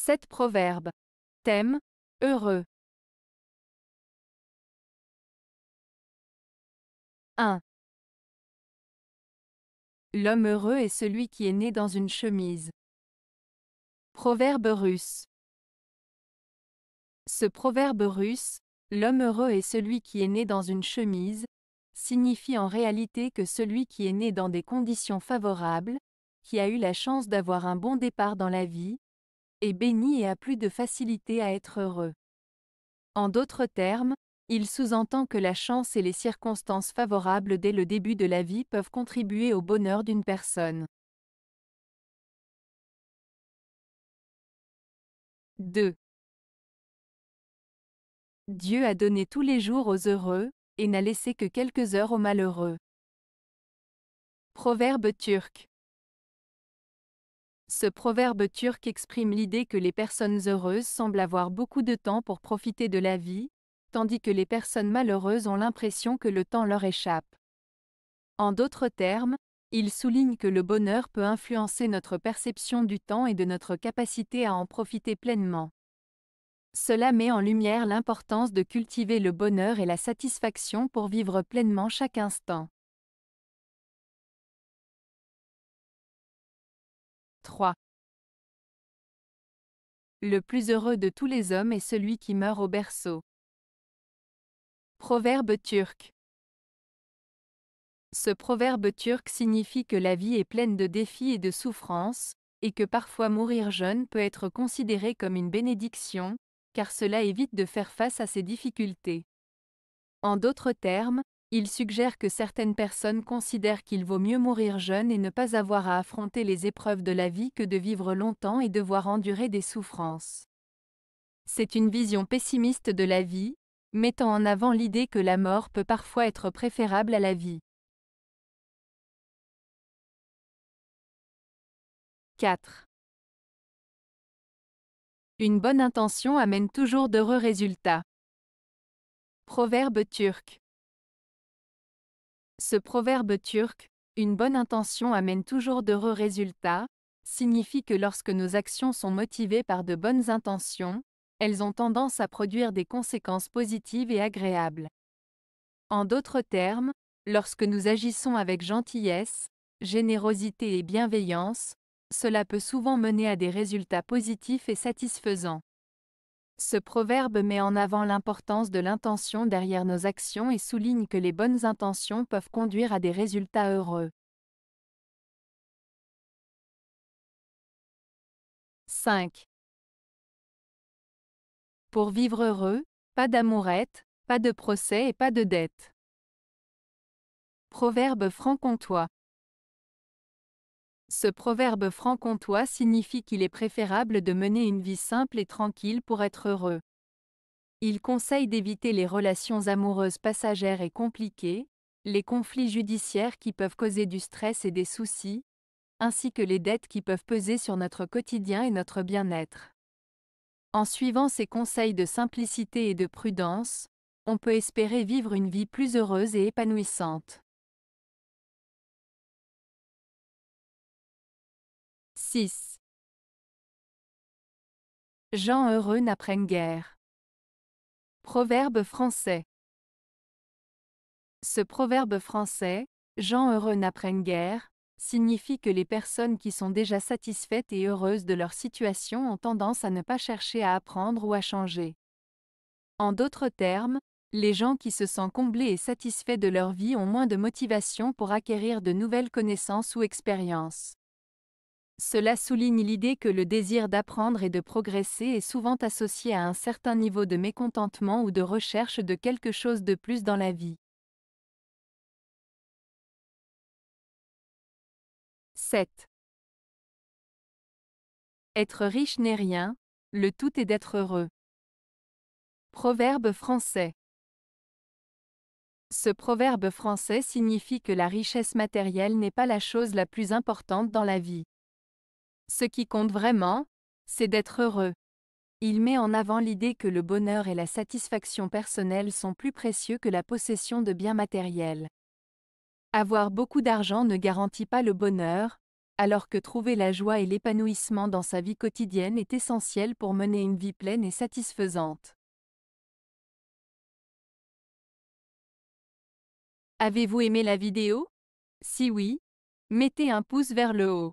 Sept proverbes. Thème Heureux. 1. L'homme heureux est celui qui est né dans une chemise. Proverbe russe. Ce proverbe russe, l'homme heureux est celui qui est né dans une chemise, signifie en réalité que celui qui est né dans des conditions favorables, qui a eu la chance d'avoir un bon départ dans la vie, est béni et a plus de facilité à être heureux. En d'autres termes, il sous-entend que la chance et les circonstances favorables dès le début de la vie peuvent contribuer au bonheur d'une personne. 2. Dieu a donné tous les jours aux heureux, et n'a laissé que quelques heures aux malheureux. Proverbe turc. Ce proverbe turc exprime l'idée que les personnes heureuses semblent avoir beaucoup de temps pour profiter de la vie, tandis que les personnes malheureuses ont l'impression que le temps leur échappe. En d'autres termes, il souligne que le bonheur peut influencer notre perception du temps et de notre capacité à en profiter pleinement. Cela met en lumière l'importance de cultiver le bonheur et la satisfaction pour vivre pleinement chaque instant. Le plus heureux de tous les hommes est celui qui meurt au berceau. Proverbe turc. Ce proverbe turc signifie que la vie est pleine de défis et de souffrances, et que parfois mourir jeune peut être considéré comme une bénédiction, car cela évite de faire face à ces difficultés. En d'autres termes, il suggère que certaines personnes considèrent qu'il vaut mieux mourir jeune et ne pas avoir à affronter les épreuves de la vie que de vivre longtemps et devoir endurer des souffrances. C'est une vision pessimiste de la vie, mettant en avant l'idée que la mort peut parfois être préférable à la vie. 4. Une bonne intention amène toujours d'heureux résultats. Proverbe turc. Ce proverbe turc, une bonne intention amène toujours d'heureux résultats, signifie que lorsque nos actions sont motivées par de bonnes intentions, elles ont tendance à produire des conséquences positives et agréables. En d'autres termes, lorsque nous agissons avec gentillesse, générosité et bienveillance, cela peut souvent mener à des résultats positifs et satisfaisants. Ce proverbe met en avant l'importance de l'intention derrière nos actions et souligne que les bonnes intentions peuvent conduire à des résultats heureux. 5. Pour vivre heureux, pas d'amourette, pas de procès et pas de dette. Proverbe franc-comtois. Ce proverbe franc-comtois signifie qu'il est préférable de mener une vie simple et tranquille pour être heureux. Il conseille d'éviter les relations amoureuses passagères et compliquées, les conflits judiciaires qui peuvent causer du stress et des soucis, ainsi que les dettes qui peuvent peser sur notre quotidien et notre bien-être. En suivant ces conseils de simplicité et de prudence, on peut espérer vivre une vie plus heureuse et épanouissante. 6. Gens heureux n'apprennent guère. Proverbe français. Ce proverbe français, gens heureux n'apprennent guère, signifie que les personnes qui sont déjà satisfaites et heureuses de leur situation ont tendance à ne pas chercher à apprendre ou à changer. En d'autres termes, les gens qui se sentent comblés et satisfaits de leur vie ont moins de motivation pour acquérir de nouvelles connaissances ou expériences. Cela souligne l'idée que le désir d'apprendre et de progresser est souvent associé à un certain niveau de mécontentement ou de recherche de quelque chose de plus dans la vie. 7. Être riche n'est rien, le tout est d'être heureux. Proverbe français. Ce proverbe français signifie que la richesse matérielle n'est pas la chose la plus importante dans la vie. Ce qui compte vraiment, c'est d'être heureux. Il met en avant l'idée que le bonheur et la satisfaction personnelle sont plus précieux que la possession de biens matériels. Avoir beaucoup d'argent ne garantit pas le bonheur, alors que trouver la joie et l'épanouissement dans sa vie quotidienne est essentiel pour mener une vie pleine et satisfaisante. Avez-vous aimé la vidéo Si oui, mettez un pouce vers le haut.